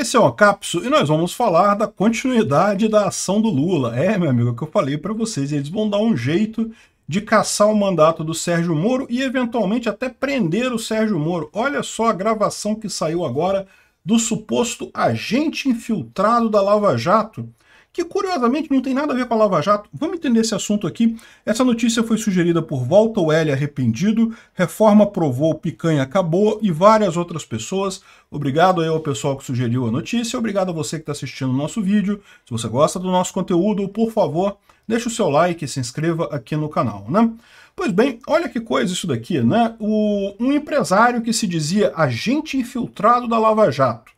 Esse é o Capso e nós vamos falar da continuidade da ação do Lula. É, meu amigo, é o que eu falei para vocês, eles vão dar um jeito de caçar o mandato do Sérgio Moro e eventualmente até prender o Sérgio Moro. Olha só a gravação que saiu agora do suposto agente infiltrado da Lava Jato que curiosamente não tem nada a ver com a Lava Jato. Vamos entender esse assunto aqui. Essa notícia foi sugerida por Walter L. Arrependido, Reforma aprovou, Picanha acabou e várias outras pessoas. Obrigado aí ao pessoal que sugeriu a notícia, obrigado a você que está assistindo o nosso vídeo. Se você gosta do nosso conteúdo, por favor, deixe o seu like e se inscreva aqui no canal, né? Pois bem, olha que coisa isso daqui, né? O, um empresário que se dizia agente infiltrado da Lava Jato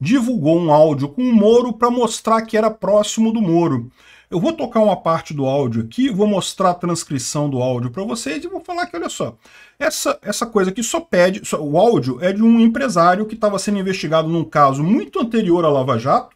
divulgou um áudio com o Moro para mostrar que era próximo do Moro. Eu vou tocar uma parte do áudio aqui, vou mostrar a transcrição do áudio para vocês e vou falar que, olha só, essa, essa coisa aqui só pede... Só, o áudio é de um empresário que estava sendo investigado num caso muito anterior à Lava Jato.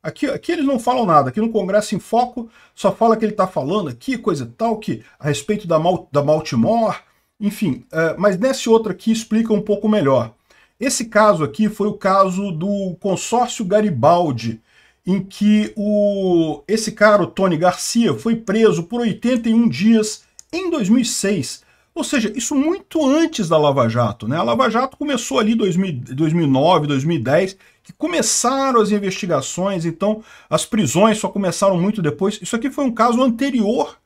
Aqui, aqui eles não falam nada, aqui no Congresso em Foco só fala que ele está falando aqui, coisa tal, que a respeito da, Mal, da Baltimore, enfim. É, mas nesse outro aqui explica um pouco melhor. Esse caso aqui foi o caso do consórcio Garibaldi, em que o, esse cara, o Tony Garcia, foi preso por 81 dias em 2006. Ou seja, isso muito antes da Lava Jato. Né? A Lava Jato começou ali em 2009, 2010, que começaram as investigações, então as prisões só começaram muito depois. Isso aqui foi um caso anterior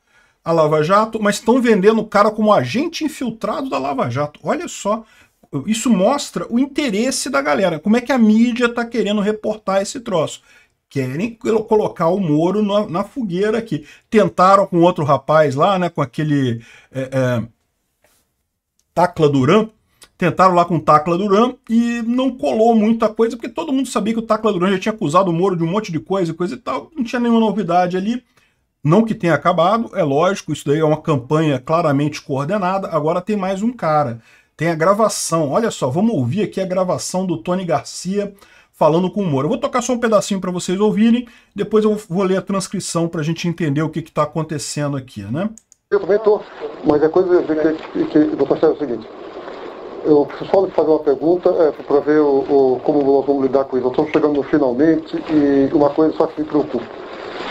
à Lava Jato, mas estão vendendo o cara como agente infiltrado da Lava Jato. Olha só isso mostra o interesse da galera. Como é que a mídia está querendo reportar esse troço? Querem colocar o Moro na, na, fogueira aqui. Tentaram com outro rapaz lá, né? Com aquele é, é, Tacla Duran. Tentaram lá com o Tacla Duran e não colou muita coisa, porque todo mundo sabia que o Tacla Duran já tinha acusado o Moro de um monte de coisa e coisa e tal. Não tinha nenhuma novidade ali. Não que tenha acabado, é lógico, isso daí é uma campanha claramente coordenada. Agora tem mais um cara tem a gravação. Olha só, vamos ouvir aqui a gravação do Tony Garcia falando com o Moro. Eu vou tocar só um pedacinho para vocês ouvirem, depois eu vou ler a transcrição para a gente entender o que está acontecendo aqui, né? Eu também estou, mas a coisa que, que, que vou passar é o seguinte. Eu só fazer uma pergunta é, para ver o, o, como nós vamos lidar com isso. estamos chegando finalmente e uma coisa só que me preocupa.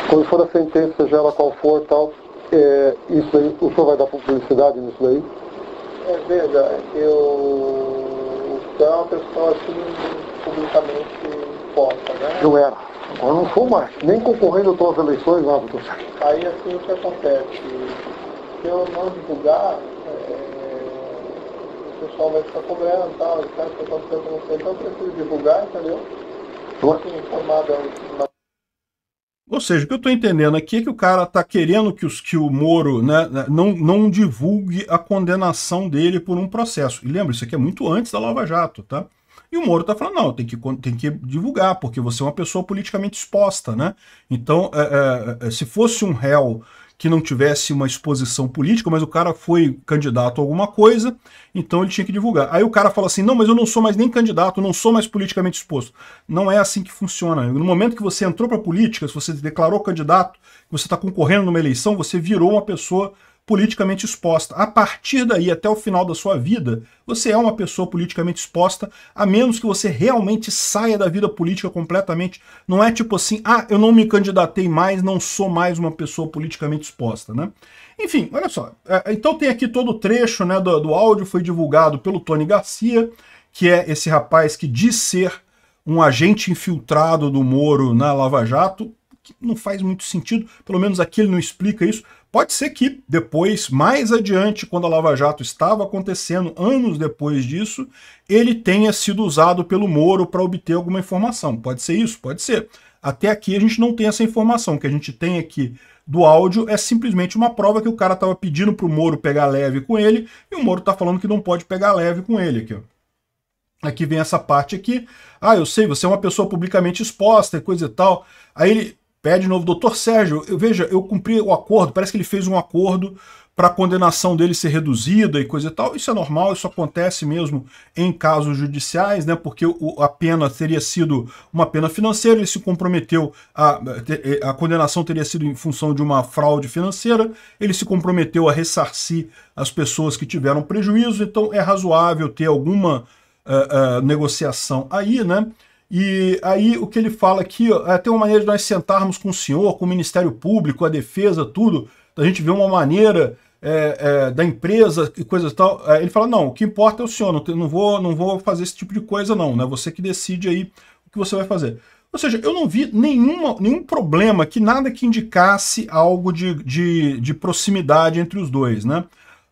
Quando for a sentença, seja ela qual for tal, é, isso aí, o senhor vai dar publicidade nisso daí? é verdade. Eu, o Sam é uma pessoa assim, publicamente forte, né? Eu era. Agora não sou mais. Nem concorrendo a todas as eleições, nada. Tô... Aí assim o que acontece? Se eu não divulgar, é, o pessoal vai ficar cobrando e tal, e tal, o que aconteceu com você, então eu preciso divulgar, entendeu? Assim, informada. informado. Ou seja, o que eu estou entendendo aqui é que o cara está querendo que, os, que o Moro né, né, não, não divulgue a condenação dele por um processo. E lembra, isso aqui é muito antes da Lava Jato, tá? E o Moro está falando, não, tem que, tem que divulgar, porque você é uma pessoa politicamente exposta, né? Então, é, é, é se fosse um réu que não tivesse uma exposição política, mas o cara foi candidato a alguma coisa, então ele tinha que divulgar. Aí o cara fala assim: não, mas eu não sou mais nem candidato, não sou mais politicamente exposto. Não é assim que funciona. No momento que você entrou para a política, se você declarou candidato, você está concorrendo numa eleição, você virou uma pessoa politicamente exposta. A partir daí, até o final da sua vida, você é uma pessoa politicamente exposta, a menos que você realmente saia da vida política completamente. Não é tipo assim, ah, eu não me candidatei mais, não sou mais uma pessoa politicamente exposta, né? Enfim, olha só. É, então tem aqui todo o trecho né, do, do áudio, foi divulgado pelo Tony Garcia, que é esse rapaz que diz ser um agente infiltrado do Moro na Lava Jato, que não faz muito sentido, pelo menos aqui ele não explica isso. Pode ser que depois, mais adiante, quando a Lava Jato estava acontecendo, anos depois disso, ele tenha sido usado pelo Moro para obter alguma informação. Pode ser isso? Pode ser. Até aqui a gente não tem essa informação. O que a gente tem aqui do áudio é simplesmente uma prova que o cara estava pedindo para o Moro pegar leve com ele e o Moro está falando que não pode pegar leve com ele aqui. Ó. Aqui vem essa parte aqui. Ah, eu sei, você é uma pessoa publicamente exposta e coisa e tal. Aí ele Pede de novo, doutor Sérgio, eu, veja, eu cumpri o acordo, parece que ele fez um acordo para a condenação dele ser reduzida e coisa e tal. Isso é normal, isso acontece mesmo em casos judiciais, né? Porque o, a pena teria sido uma pena financeira, ele se comprometeu, a, eh, a condenação teria sido em função de uma fraude financeira, ele se comprometeu a ressarcir as pessoas que tiveram prejuízo, então é razoável ter alguma uh, uh, negociação aí, né? E aí o que ele fala aqui, ó, é, tem uma maneira de nós sentarmos com o senhor, com o Ministério Público, a defesa, tudo, da gente ver uma maneira é, é, da empresa e coisas tal. É, ele fala, não, o que importa é o senhor, não, não, vou, não vou fazer esse tipo de coisa não, né? Você que decide aí o que você vai fazer. Ou seja, eu não vi nenhuma, nenhum problema que nada que indicasse algo de, de, de proximidade entre os dois, né?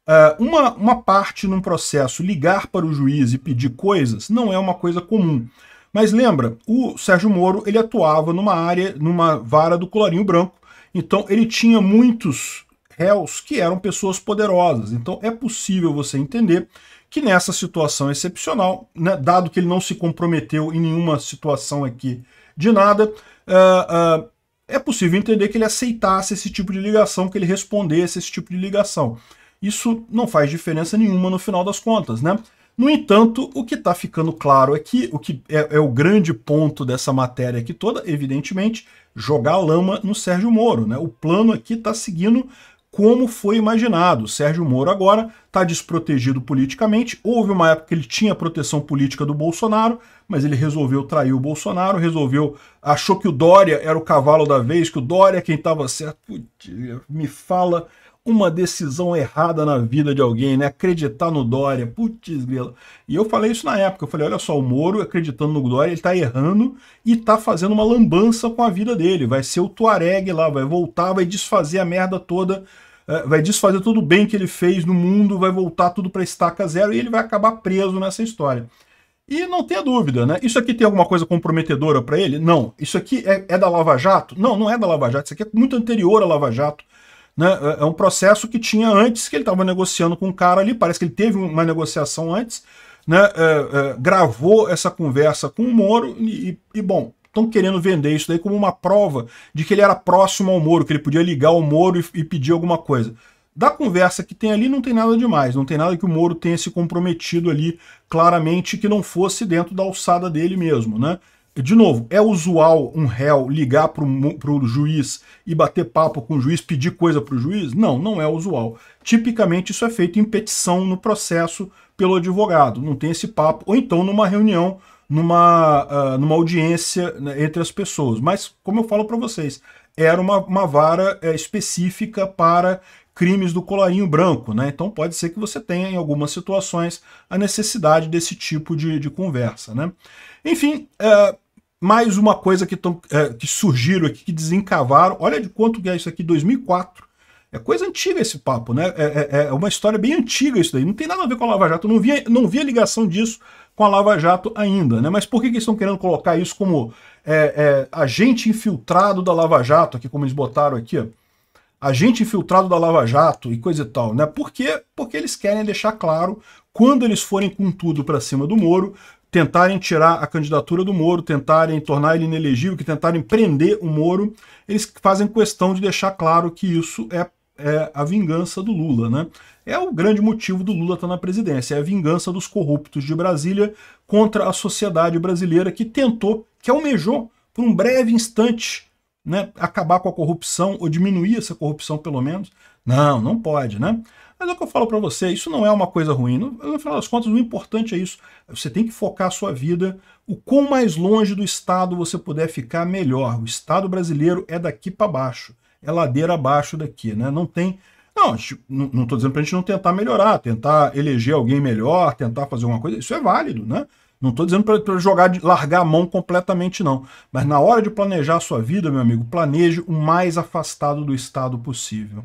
É, uma, uma parte num processo ligar para o juiz e pedir coisas não é uma coisa comum. Mas lembra, o Sérgio Moro ele atuava numa área, numa vara do colarinho branco, então ele tinha muitos réus que eram pessoas poderosas. Então é possível você entender que nessa situação excepcional, né, dado que ele não se comprometeu em nenhuma situação aqui de nada, uh, uh, é possível entender que ele aceitasse esse tipo de ligação, que ele respondesse esse tipo de ligação. Isso não faz diferença nenhuma no final das contas, né? No entanto, o que está ficando claro aqui, é o que é, é, o grande ponto dessa matéria aqui toda, evidentemente, jogar lama no Sérgio Moro. Né? O plano aqui está seguindo como foi imaginado. O Sérgio Moro agora está desprotegido politicamente. Houve uma época que ele tinha proteção política do Bolsonaro, mas ele resolveu trair o Bolsonaro, resolveu, achou que o Dória era o cavalo da vez, que o Dória é quem estava certo. Me fala uma decisão errada na vida de alguém, né? Acreditar no Dória, putz grila. E eu falei isso na época, eu falei, olha só, o Moro acreditando no Dória, ele tá errando e tá fazendo uma lambança com a vida dele. Vai ser o Tuareg lá, vai voltar, vai desfazer a merda toda, eh, vai desfazer tudo o bem que ele fez no mundo, vai voltar tudo pra estaca zero e ele vai acabar preso nessa história. E não tenha dúvida, né? Isso aqui tem alguma coisa comprometedora para ele? Não. Isso aqui é, é, da Lava Jato? Não, não é da Lava Jato. Isso aqui é muito anterior à Lava Jato. Né? É, é um processo que tinha antes, que ele estava negociando com um cara ali, parece que ele teve uma negociação antes, né? É, é, gravou essa conversa com o Moro e, e bom, estão querendo vender isso daí como uma prova de que ele era próximo ao Moro, que ele podia ligar ao Moro e, e pedir alguma coisa da conversa que tem ali não tem nada demais, não tem nada que o Moro tenha se comprometido ali claramente que não fosse dentro da alçada dele mesmo, né? de novo, é usual um réu ligar para o juiz e bater papo com o juiz, pedir coisa para o juiz? Não, não é usual. Tipicamente isso é feito em petição no processo pelo advogado, não tem esse papo, ou então numa reunião, numa, uh, numa audiência né, entre as pessoas. Mas, como eu falo para vocês, era uma, uma vara é, específica para crimes do colarinho branco, né? Então pode ser que você tenha, em algumas situações, a necessidade desse tipo de, de conversa, né? Enfim, ah, mais uma coisa que, tão, é, que surgiram aqui, que desencavaram. Olha de quanto que é isso aqui, 2004. É coisa antiga esse papo, né? É, é, é, uma história bem antiga isso daí. Não tem nada a ver com a Lava Jato. Não vi, não vi a ligação disso com a Lava Jato ainda, né? Mas por que, que estão querendo colocar isso como é, é, agente infiltrado da Lava Jato, aqui como eles botaram aqui, agente infiltrado da Lava Jato e coisa e tal, né? Por quê? Porque eles querem deixar claro, quando eles forem com tudo para cima do Moro, tentarem tirar a candidatura do Moro, tentarem tornar ele inelegível, que tentarem prender o Moro, eles fazem questão de deixar claro que isso é, é a vingança do Lula. Né? É o grande motivo do Lula estar tá na presidência, é a vingança dos corruptos de Brasília contra a sociedade brasileira que tentou, que almejou por um breve instante né, acabar com a corrupção ou diminuir essa corrupção pelo menos. Não, não pode, né? Mas é o que eu falo para você, isso não é uma coisa ruim. No, no final das contas, o importante é isso. Você tem que focar a sua vida. O quão mais longe do Estado você puder ficar, melhor. O Estado brasileiro é daqui para baixo. É ladeira abaixo daqui, né? Não tem... Não, não estou dizendo para a gente não tentar melhorar, tentar eleger alguém melhor, tentar fazer alguma coisa. Isso é válido, né? Não estou dizendo para jogar, largar a mão completamente, não. Mas na hora de planejar a sua vida, meu amigo, planeje o mais afastado do Estado possível.